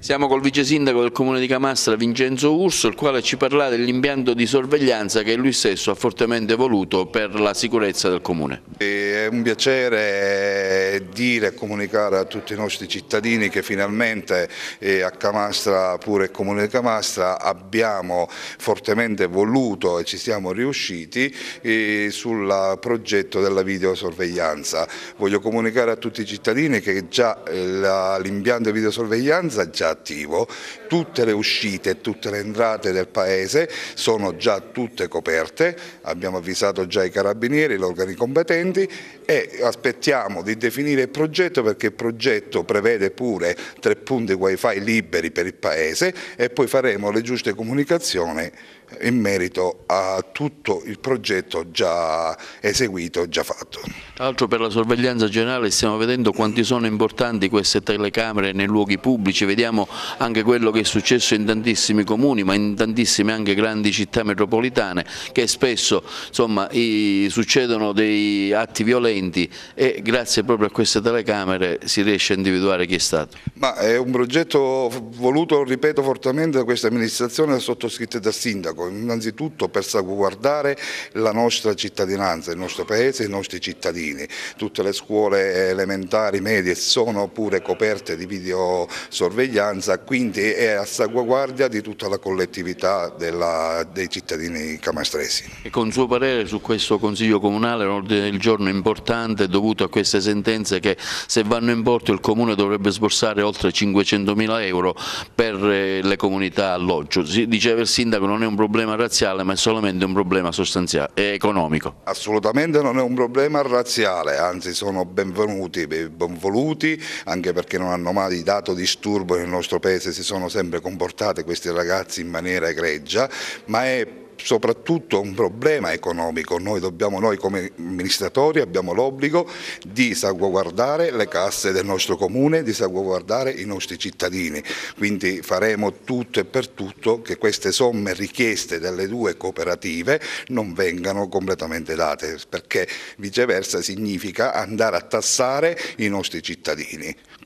Siamo col vice sindaco del comune di Camastra Vincenzo Urso, il quale ci parla dell'impianto di sorveglianza che lui stesso ha fortemente voluto per la sicurezza del comune. È un piacere dire e comunicare a tutti i nostri cittadini che finalmente eh, a Camastra, pure comune di Camastra, abbiamo fortemente voluto e ci siamo riusciti eh, sul progetto della videosorveglianza. Voglio comunicare a tutti i cittadini che già eh, l'impianto di videosorveglianza già attivo, tutte le uscite e tutte le entrate del Paese sono già tutte coperte, abbiamo avvisato già i carabinieri, gli organi competenti e aspettiamo di definire il progetto perché il progetto prevede pure tre punti wifi liberi per il Paese e poi faremo le giuste comunicazioni in merito a tutto il progetto già eseguito, già fatto. Tra l'altro per la sorveglianza generale stiamo vedendo quanti sono importanti queste telecamere nei luoghi pubblici, vediamo Vediamo anche quello che è successo in tantissimi comuni, ma in tantissime anche grandi città metropolitane, che spesso insomma, i, succedono dei atti violenti e grazie proprio a queste telecamere si riesce a individuare chi è stato. Ma è un progetto voluto, ripeto, fortemente da questa amministrazione, da sottoscritto dal sindaco, innanzitutto per salvaguardare la nostra cittadinanza, il nostro paese, i nostri cittadini. Tutte le scuole elementari, medie sono pure coperte di videosorveglianza sorveglianza, quindi è a salvaguardia di tutta la collettività della, dei cittadini camastresi. E con suo parere su questo Consiglio Comunale, un ordine del giorno importante dovuto a queste sentenze che se vanno in porto il Comune dovrebbe sborsare oltre 500 mila euro per eh, le comunità alloggio. Diceva il Sindaco non è un problema razziale ma è solamente un problema sostanziale e eh, economico. Assolutamente non è un problema razziale, anzi sono benvenuti, benvoluti, anche perché non hanno mai dato disturbo in nel nostro paese si sono sempre comportate questi ragazzi in maniera egregia, ma è soprattutto un problema economico. Noi, dobbiamo, noi come amministratori abbiamo l'obbligo di salvaguardare le casse del nostro comune, di salvaguardare i nostri cittadini. Quindi faremo tutto e per tutto che queste somme richieste dalle due cooperative non vengano completamente date, perché viceversa significa andare a tassare i nostri cittadini.